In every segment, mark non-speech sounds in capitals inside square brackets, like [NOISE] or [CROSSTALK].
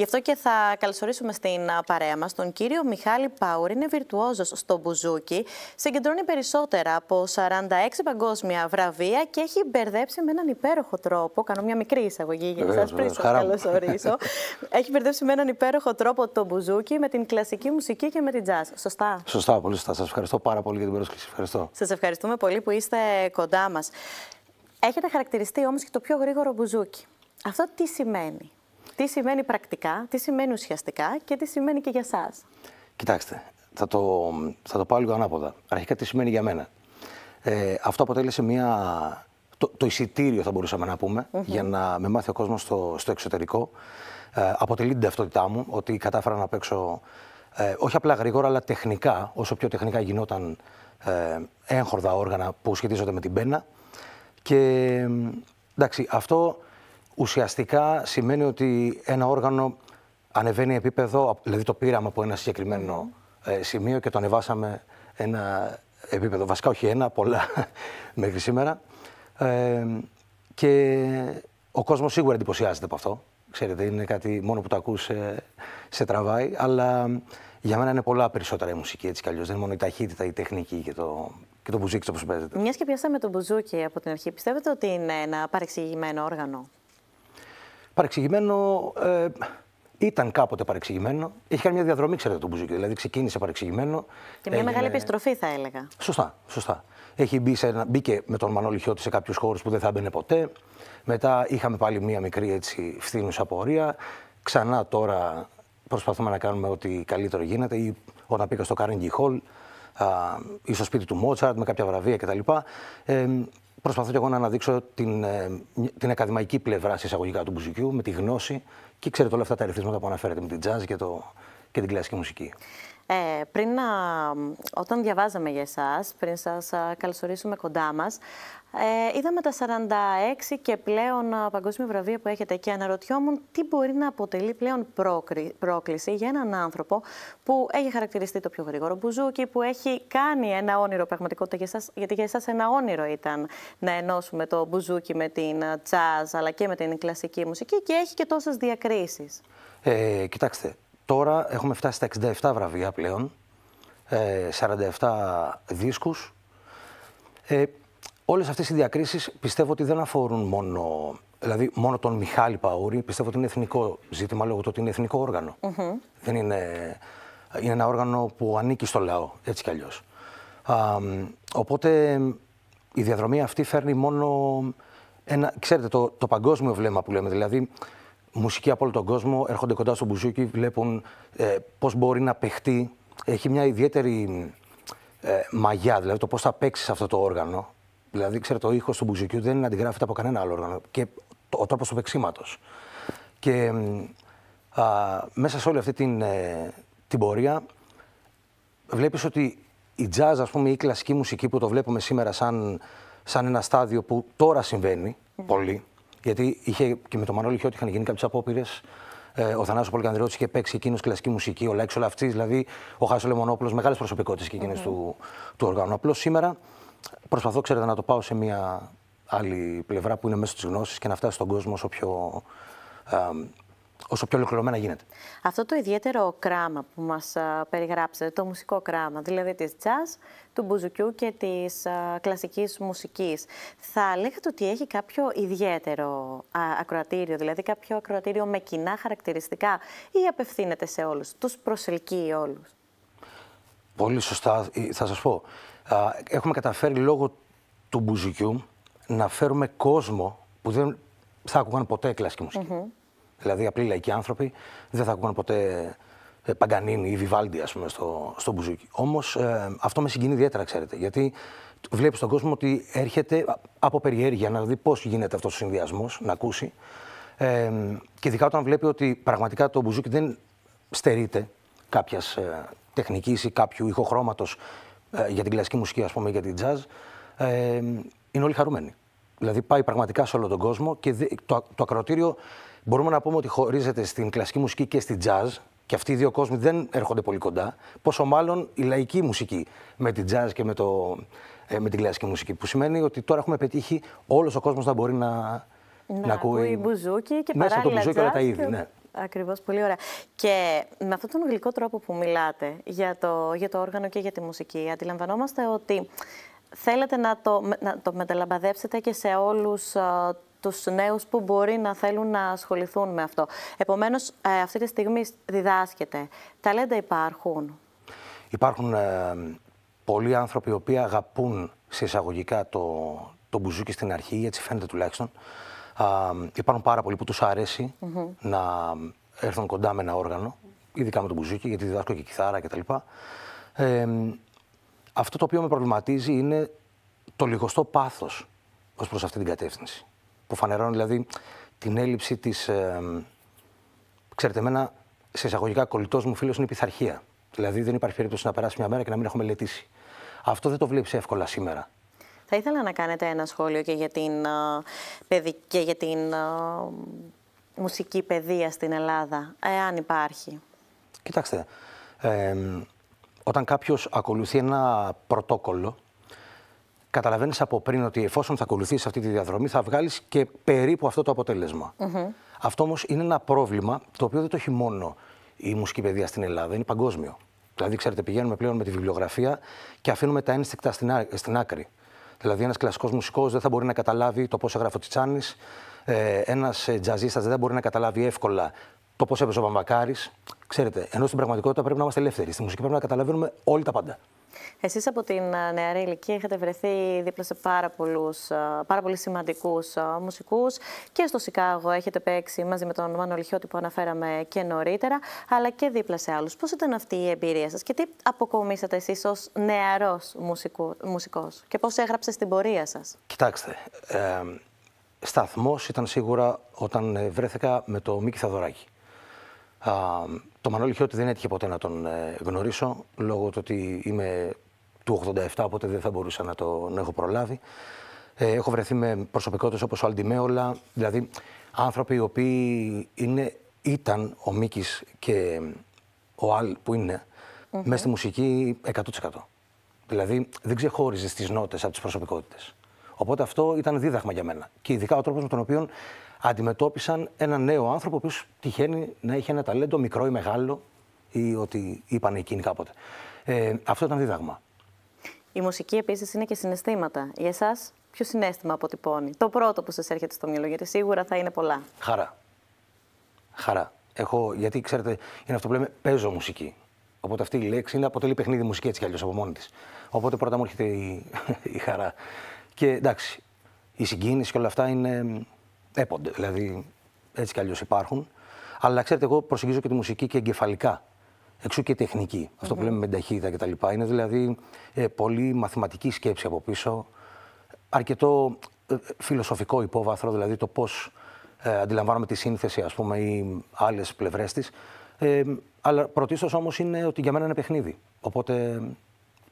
Γι' αυτό και θα καλωσορίσουμε στην παρέα μας τον κύριο Μιχάλη Πάουρ. Είναι βιρτουόζος στο Μπουζούκι. Συγκεντρώνει περισσότερα από 46 παγκόσμια βραβεία και έχει μπερδέψει με έναν υπέροχο τρόπο. Κάνω μια μικρή εισαγωγή για εσά πριν σα καλωσορίσω. [LAUGHS] έχει μπερδέψει με έναν υπέροχο τρόπο το Μπουζούκι με την κλασική μουσική και με την jazz. Σωστά. Σωστά, πολύ σωστά. Σας ευχαριστώ πάρα πολύ για την πρόσκληση. Ευχαριστώ. Σας ευχαριστούμε πολύ που είστε κοντά μας. Έχετε χαρακτηριστεί όμως και το πιο γρήγορο μπουζούκι. Αυτό τι σημαίνει τι σημαίνει πρακτικά, τι σημαίνει ουσιαστικά και τι σημαίνει και για εσά. Κοιτάξτε, θα το, θα το πάω λίγο ανάποδα. Αρχικά τι σημαίνει για μένα. Ε, αυτό αποτέλεσε μια. Το, το εισιτήριο, θα μπορούσαμε να πούμε, για να με μάθει ο κόσμος στο, στο εξωτερικό. Ε, αποτελεί την ταυτότητά μου ότι κατάφερα να παίξω ε, όχι απλά γρήγορα, αλλά τεχνικά, όσο πιο τεχνικά γινόταν ε, έγχορδα όργανα που σχετίζονται με την πένα. Και εντάξει, αυτό ουσιαστικά σημαίνει ότι ένα όργανο ανεβαίνει επίπεδο, δηλαδή το πήραμε από ένα συγκεκριμένο ε, σημείο και το ανεβάσαμε ένα επίπεδο. Βασικά όχι ένα, πολλά [LAUGHS] μέχρι σήμερα. Ε, και ο κόσμος σίγουρα εντυπωσιάζεται από αυτό. Ξέρετε, είναι κάτι μόνο που το ακούς σε, σε τραβάει, αλλά για μένα είναι πολλά περισσότερα η μουσική έτσι κι αλλιώς. Δεν είναι μόνο η ταχύτητα, η τεχνική και το, και το μπουζούκι όπως παίζεται. Μιας και πιάσαμε το μπουζούκι από την αρχή, πιστεύετε ότι είναι ένα παρεξηγημένο όργανο παρεξηγημένο. Ε, ήταν κάποτε παρεξηγημένο. Έχει κάνει μια διαδρομή, ξέρετε, το Μπουζούκι. Δηλαδή ξεκίνησε παρεξηγημένο. Και μια μεγάλη επιστροφή, θα έλεγα. Σωστά, σωστά. Έχει μπει σε Μπήκε με τον Μανώλη Χιώτη σε κάποιους χώρους που δεν θα μπαίνει ποτέ. Μετά είχαμε πάλι μια μικρή έτσι, φθήνουσα πορεία. Ξανά τώρα προσπαθούμε να κάνουμε ό,τι καλύτερο γίνεται. Ή όταν πήγα στο Carnegie Hall, ή στο σπίτι του Μότσαρτ με κάποια βραβεία κτλ. Ε, προσπαθώ και εγώ να αναδείξω την, ε, την ακαδημαϊκή πλευρά εισαγωγικά του μουσικού, με τη γνώση και ξέρετε όλα αυτά τα ρυθμίσματα που αναφέρετε με την τζαζ και, το, και την κλασική μουσική. Ε, πριν όταν διαβάζαμε για εσάς, πριν σας καλωσορίσουμε κοντά μας, ε, είδαμε τα 46 και πλέον παγκόσμια βραβεία που έχετε και αναρωτιόμουν τι μπορεί να αποτελεί πλέον πρόκληση για έναν άνθρωπο που έχει χαρακτηριστεί το πιο γρήγορο μπουζούκι, που έχει κάνει ένα όνειρο πραγματικότητα για εσάς, γιατί για εσάς ένα όνειρο ήταν να ενώσουμε το μπουζούκι με την τζαζ αλλά και με την κλασική μουσική και έχει και τόσες διακρίσεις. Ε, κοιτάξτε, Τώρα έχουμε φτάσει στα 67 βραβεία πλέον, 47 ε, δίσκους. Ε, όλες αυτές οι διακρίσεις πιστεύω ότι δεν αφορούν μόνο, δηλαδή μόνο τον Μιχάλη Παούρη, πιστεύω ότι είναι εθνικό ζήτημα λόγω του ότι είναι εθνικό όργανο. Δεν είναι, είναι ένα όργανο που ανήκει στο λαό, έτσι κι αλλιώς. οπότε η διαδρομή αυτή φέρνει μόνο ένα, ξέρετε, το, το παγκόσμιο βλέμμα που λέμε, δηλαδή μουσικοί από όλο τον κόσμο έρχονται κοντά στο μπουζούκι, βλέπουν ε, πώς μπορεί να παιχτεί. Έχει μια ιδιαίτερη ε, μαγιά, δηλαδή το πώς θα παίξει αυτό το όργανο. Δηλαδή, ξέρετε, ο ήχος του μπουζουκιού δεν αντιγράφεται από κανένα άλλο όργανο. Και ο τρόπος του παίξήματο. Και α, μέσα σε όλη αυτή την, ε, την πορεία βλέπεις ότι η jazz, ας πούμε, η κλασική μουσική που το βλέπουμε σήμερα σαν, σαν ένα στάδιο που τώρα συμβαίνει πολύ, γιατί είχε και με τον Μανώλη Χιώτη είχαν γίνει κάποιες απόπειρες. Ε, ο Θανάσος Πολυκανδριώτης είχε παίξει εκείνο κλασική μουσική, ο Λάξο δηλαδή ο Χάσος Λεμονόπουλος, μεγάλες προσωπικότητες και εκεινε του, του οργάνου. Απλώς σήμερα προσπαθώ, ξέρετε, να το πάω σε μια άλλη πλευρά που είναι μέσα τη γνώση και να φτάσει στον κόσμο όσο πιο. Ε, όσο πιο ολοκληρωμένα γίνεται. Αυτό το ιδιαίτερο κράμα που μας περιγράψετε, το μουσικό κράμα, δηλαδή της jazz, του μπουζουκιού και της κλασικής μουσικής, θα λέγατε ότι έχει κάποιο ιδιαίτερο ακροατήριο, δηλαδή κάποιο ακροατήριο με κοινά χαρακτηριστικά, ή απευθύνεται σε όλους, τους προσελκύει όλους. Πολύ σωστά, ε, θα σας πω. Έχουμε καταφέρει λόγω του μπουζουκιού να φέρουμε κόσμο που δεν θα άκουγαν ποτέ κλασική μουσική. Δηλαδή, απλοί λαϊκοί άνθρωποι δεν θα ακούγαν ποτέ ε, Παγκανίνη ή Βιβάλντι, ας πούμε, στο, στο μπουζούκι. Όμως ε, αυτό με συγκινεί ιδιαίτερα, ξέρετε, γιατί βλέπεις τον κόσμο ότι έρχεται από περιέργεια να δει πώς γίνεται αυτός ο συνδυασμός, να ακούσει. Ε, και ειδικά όταν βλέπει ότι πραγματικά το μπουζούκι δεν στερείται κάποιας ε, τεχνικής ή κάποιου ηχοχρώματος ε, για την κλασική μουσική, ας πούμε, για την τζαζ. Ε, είναι όλοι χαρούμενοι. Δηλαδή πάει πραγματικά σε όλο τον κόσμο και το, το ακροτήριο μπορούμε να πούμε ότι χωρίζεται στην κλασική μουσική και στην jazz. Και αυτοί οι δύο κόσμοι δεν έρχονται πολύ κοντά. Πόσο μάλλον η λαϊκή μουσική με την jazz και με, το, ε, με την κλασική μουσική. Που σημαίνει ότι τώρα έχουμε πετύχει όλος ο κόσμος να μπορεί να, να, να ακούει, μπουζούκι και μέσα το μπουζούκι όλα τα είδη. Και... Ναι. Ακριβώς, πολύ ωραία. Και με αυτόν τον γλυκό τρόπο που μιλάτε για το, για το όργανο και για τη μουσική, αντιλαμβανόμαστε ότι θέλετε να το, να το μεταλαμπαδεύσετε και σε όλους α, ε, τους νέους που μπορεί να θέλουν να ασχοληθούν με αυτό. Επομένως, ε, αυτή τη στιγμή διδάσκεται. Ταλέντα υπάρχουν. Υπάρχουν ε, πολλοί άνθρωποι οι οποίοι αγαπούν σε εισαγωγικά το, το μπουζούκι στην αρχή, έτσι φαίνεται τουλάχιστον. υπάρχουν πάρα πολλοί που τους αρέσει να έρθουν κοντά με ένα όργανο, ειδικά με το μπουζούκι, γιατί διδάσκω και κιθάρα κτλ. Ε, αυτό το οποίο με προβληματίζει είναι το λιγοστό πάθος ως προς αυτή την κατεύθυνση. Που φανερώνει δηλαδή την έλλειψη της. ξέρετε, εμένα σε εισαγωγικά κολλητός μου φίλος είναι η πειθαρχία. Δηλαδή δεν υπάρχει περίπτωση να περάσει μια μέρα και να μην έχω μελετήσει. Αυτό δεν το βλέπεις εύκολα σήμερα. Θα ήθελα να κάνετε ένα σχόλιο και για την, ε, για την ε, μουσική παιδεία στην Ελλάδα, εάν υπάρχει. Κοιτάξτε, όταν κάποιος ακολουθεί ένα πρωτόκολλο, καταλαβαίνεις από πριν ότι εφόσον θα ακολουθήσεις αυτή τη διαδρομή, θα βγάλεις και περίπου αυτό το αποτέλεσμα. Αυτό όμως είναι ένα πρόβλημα το οποίο δεν το έχει μόνο η μουσική παιδεία στην Ελλάδα, είναι παγκόσμιο. Δηλαδή, ξέρετε, πηγαίνουμε πλέον με τη βιβλιογραφία και αφήνουμε τα ένστικτα στην άκρη. Δηλαδή, ένας κλασικός μουσικός δεν θα μπορεί να καταλάβει το πώς έγραφε ο Τσιτσάνης, ε, ένας ε, τζαζίστας δεν θα μπορεί να καταλάβει εύκολα το πώς έπαιζε ο Παμβακάρη. Ξέρετε, ενώ στην πραγματικότητα πρέπει να είμαστε ελεύθεροι. Στη μουσική πρέπει να καταλαβαίνουμε όλοι τα πάντα. Εσείς από την ε, νεαρή ηλικία έχετε βρεθεί δίπλα σε πάρα, πολλούς, ε, πολύ σημαντικούς ε, μουσικούς και στο Σικάγο έχετε παίξει μαζί με τον Μάνο Λιχιώτη που αναφέραμε και νωρίτερα, αλλά και δίπλα σε άλλους. Πώς ήταν αυτή η εμπειρία σας και τι αποκομίσατε εσείς ως νεαρός μουσικό μουσικός και πώς έγραψες την πορεία σας. Κοιτάξτε, ε, σταθμός ήταν σίγουρα όταν βρέθηκα με το Μίκη Θαδωράκη το Μανώλη Χιώτη δεν έτυχε ποτέ να τον ε, γνωρίσω, λόγω του ότι είμαι του 87, οπότε δεν θα μπορούσα να τον έχω προλάβει. Ε, έχω βρεθεί με προσωπικότητες όπως ο Αλντιμέολα, δηλαδή άνθρωποι οι οποίοι είναι, ήταν ο Μίκης και ο Αλ που είναι, μέσα στη μουσική 100%. Δηλαδή δεν ξεχώριζες τις νότες από τις προσωπικότητες. Οπότε αυτό ήταν δίδαγμα για μένα. Και ειδικά ο τρόπος με τον οποίο αντιμετώπισαν έναν νέο άνθρωπο, ο οποίος τυχαίνει να έχει ένα ταλέντο μικρό ή μεγάλο, ή ότι είπαν εκείνοι κάποτε. Ε, αυτό ήταν δίδαγμα. Η μουσική επίσης είναι και συναισθήματα. Για εσάς, ποιο συνέστημα αποτυπώνει, το πρώτο που σας έρχεται στο μυαλό, γιατί σίγουρα θα είναι πολλά. Χαρά. Χαρά. Έχω, γιατί ξέρετε, είναι αυτό που λέμε παίζω μουσική. Οπότε αυτή η λέξη είναι αποτελεί παιχνίδι μουσική έτσι κι αλλιώς από μόνη της. Οπότε πρώτα μου έρχεται η [LAUGHS] χαρά. Και εντάξει, η συγκίνηση και όλα αυτά είναι έπονται. Δηλαδή, έτσι κι αλλιώς υπάρχουν. Αλλά ξέρετε, εγώ προσεγγίζω και τη μουσική και εγκεφαλικά. Εξού και τεχνικη Αυτό που λέμε με ταχύτητα κτλ. Είναι δηλαδή ε, πολύ μαθηματική σκέψη από πίσω. Αρκετό ε, φιλοσοφικό υπόβαθρο, δηλαδή το πώς ε, αντιλαμβάνομαι τη σύνθεση, ας πούμε, ή άλλες πλευρές της. Ε, αλλά πρωτίστως όμως είναι ότι για μένα είναι παιχνίδι. Οπότε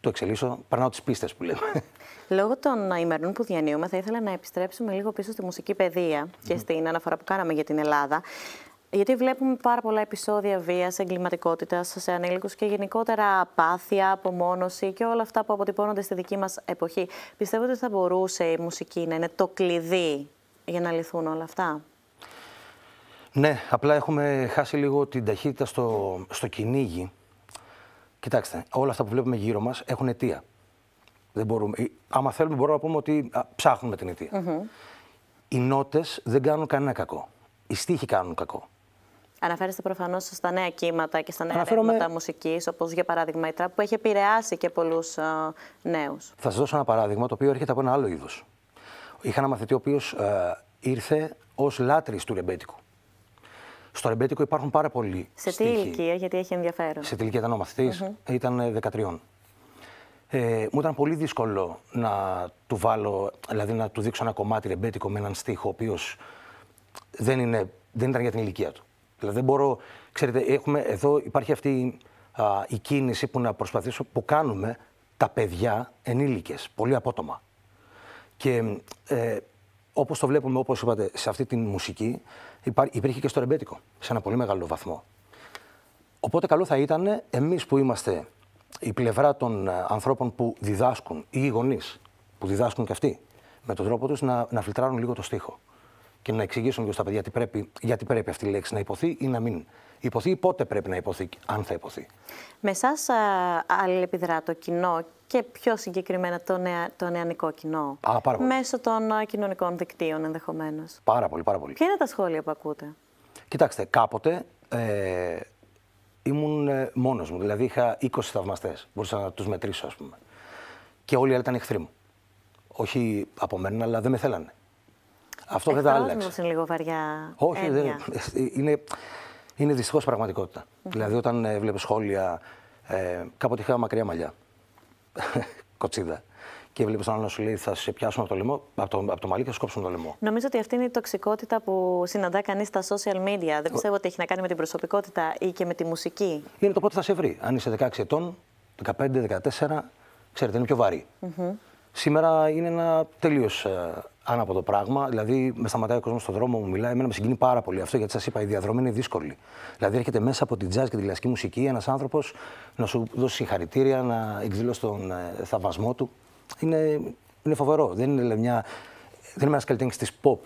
το εξελίσσω, περνάω τις πίστες που λέμε. Λόγω των ημερών που διανύουμε, θα ήθελα να επιστρέψουμε λίγο πίσω στη μουσική παιδεία και στην αναφορά που κάναμε για την Ελλάδα. Γιατί βλέπουμε πάρα πολλά επεισόδια βίας, εγκληματικότητας σε ανήλικους και γενικότερα απάθεια, απομόνωση και όλα αυτά που αποτυπώνονται στη δική μας εποχή. Πιστεύω ότι θα μπορούσε η μουσική να είναι το κλειδί για να λυθούν όλα αυτά. Ναι, απλά έχουμε χάσει λίγο την ταχύτητα στο, στο κυνήγι Κοιτάξτε, όλα αυτά που βλέπουμε γύρω μας έχουν αιτία. Δεν μπορούμε. Ε, άμα θέλουμε, μπορούμε να πούμε ότι ψάχνουμε την αιτια Οι νότες δεν κάνουν κανένα κακό. Οι στίχοι κάνουν κακό. Αναφέρεστε προφανώς στα νέα κύματα και στα νέα Αναφέρομαι... ρεύματα μουσικής, όπως για παράδειγμα η τραπ, που έχει επηρεάσει και πολλούς νέους. Θα σας δώσω ένα παράδειγμα το οποίο έρχεται από ένα άλλο είδος. Είχα ένα μαθητή ο οποίος ε, ήρθε ως λάτρης του ρεμπέτικου. Στο ρεμπέτικο υπάρχουν πάρα πολλοί. Σε τι ηλικία, γιατί έχει ενδιαφέρον. Σε τι ηλικία ήταν ο μαθητη ήταν 13. Ε, ε, μου ήταν πολύ δύσκολο να του βάλω, δηλαδή να του δείξω ένα κομμάτι ρεμπέτικο με έναν στίχο, ο οποίος δεν, δεν ήταν για την ηλικία του. Δηλαδή δεν μπορώ, ξέρετε, έχουμε, εδώ υπάρχει αυτή η κίνηση που να προσπαθήσω, που κάνουμε τα παιδιά ενήλικες, πολύ απότομα. Και ε, όπως το βλέπουμε, όπως είπατε, σε αυτή τη μουσική, υπήρχε και στο ρεμπέτικο, σε ένα πολύ μεγάλο βαθμό. Οπότε καλό θα ήταν εμείς που είμαστε η πλευρά των ε, ανθρώπων που διδάσκουν ή οι γονείς που διδάσκουν και αυτοί, με τον τρόπο τους να, να φιλτράρουν λίγο το στίχο και να εξηγήσουν και στα παιδιά τι πρέπει, γιατί πρέπει αυτή η λέξη να υποθεί ή να μην υποθεί, πότε πρέπει να υποθεί, αν θα υποθεί. Με εσάς αλληλεπιδρά το κοινό και πιο συγκεκριμένα το, νεα, το νεανικό κοινό. Α, πάρα πολύ. Μέσω των κοινωνικών δικτύων ενδεχομένως. Πάρα πολύ, πάρα πολύ. Ποια είναι τα σχόλια που ακούτε. Κοιτάξτε, κάποτε ε, ήμουν ε, μόνος μου. Δηλαδή είχα 20 θαυμαστές. Μπορούσα να τους μετρήσω, ας πούμε. Και όλοι ήταν εχθροί μου. Όχι από μένα, αλλά δεν με θέλανε. Αυτό δεν θα άλλαξε. είναι λίγο βαριά. Όχι, δεν, είναι, είναι δυστυχώς πραγματικότητα. Δηλαδή, όταν ε, σχόλια. Ε, κάποτε είχα μακριά μαλλιά. [LAUGHS] Κοτσίδα. Και βλέπεις τον άλλο να σου λέει: Θα σε πιάσουν από το, λαιμό, από το, από το μαλλί και θα σου το λαιμό. Νομίζω ότι αυτή είναι η τοξικότητα που συναντά κανείς στα social media. Δεν πιστεύω ότι έχει να κάνει με την προσωπικότητα ή και με τη μουσική. Είναι το πότε θα σε βρει. Αν είσαι 16 ετών, 15, 14, ξέρετε, είναι πιο βαρύ. Σήμερα είναι ένα τελείως ε, άναποδο πράγμα. Δηλαδή, με σταματάει ο κόσμος στον δρόμο, μου μιλάει. Εμένα με συγκινεί πάρα πολύ αυτό γιατί σας είπα: η διαδρομή είναι δύσκολη. Δηλαδή, έρχεται μέσα από την jazz και τη κλασική μουσική ένας άνθρωπος να σου δώσει συγχαρητήρια, να εκδηλώσει τον ε, θαυμασμό του. Είναι, είναι φοβερό. Δεν είναι, μια, δεν είναι ένας καλλιτέχνης της pop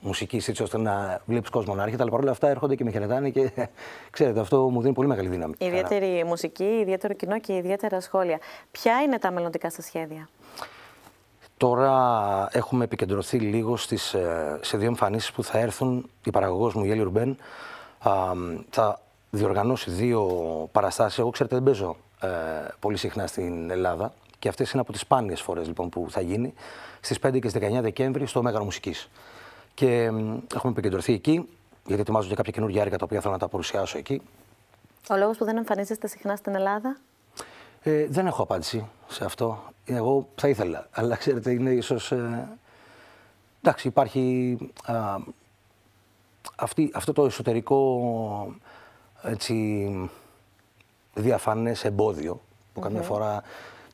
μουσική, έτσι ώστε να βλέπεις κόσμο να έρχεται. Αλλά παρόλα αυτά έρχονται και με χαιρετάνε και [LAUGHS] ξέρετε, αυτό μου δίνει πολύ μεγάλη δύναμη. Ιδιαίτερη μουσική, ιδιαίτερο κοινό και ιδιαίτερα σχόλια. Ποια είναι τα μελλοντικά σας σχέδια. Τώρα έχουμε επικεντρωθεί λίγο στις, ε, σε δύο εμφανίσεις που θα έρθουν. Η παραγωγός μου, η Έλλη Ρουμπέν, θα διοργανώσει δύο παραστάσεις. Εγώ, ξέρετε, δεν παίζω ε, πολύ συχνά στην Ελλάδα και αυτές είναι από τις σπάνιες φορές λοιπόν, που θα γίνει στις 5 και στις 19 Δεκέμβρη στο Μέγαρο Μουσικής. Και έχουμε επικεντρωθεί εκεί, γιατί ετοιμάζονται κάποια καινούργια έργα τα οποία θέλω να τα παρουσιάσω εκεί. Ο λόγος που δεν εμφανίζεστε συχνά στην Ελλάδα. Ε, δεν έχω απάντηση σε αυτό. Εγώ θα ήθελα, αλλά ξέρετε, είναι ίσως... Ε, εντάξει, υπάρχει αυτό το εσωτερικό έτσι, διαφανές εμπόδιο που καμιά καμιά φορά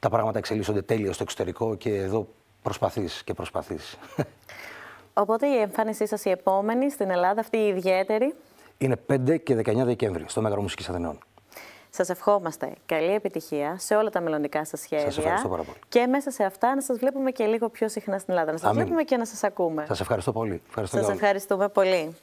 τα πράγματα εξελίσσονται τέλεια στο εξωτερικό και εδώ προσπαθείς και προσπαθείς. Οπότε η εμφάνισή σας η επόμενη στην Ελλάδα, αυτή η ιδιαίτερη. Είναι 5 και 19 Δεκέμβρη στο Μέγαρο Μουσικής Αθηνών. Σας ευχόμαστε καλή επιτυχία σε όλα τα μελλοντικά σας σχέδια. Πάρα πολύ. Και μέσα σε αυτά να σας βλέπουμε και λίγο πιο συχνά στην Ελλάδα. Να σας βλέπουμε και να σας ακούμε. Σας ευχαριστώ πολύ. Σα ευχαριστούμε πολύ.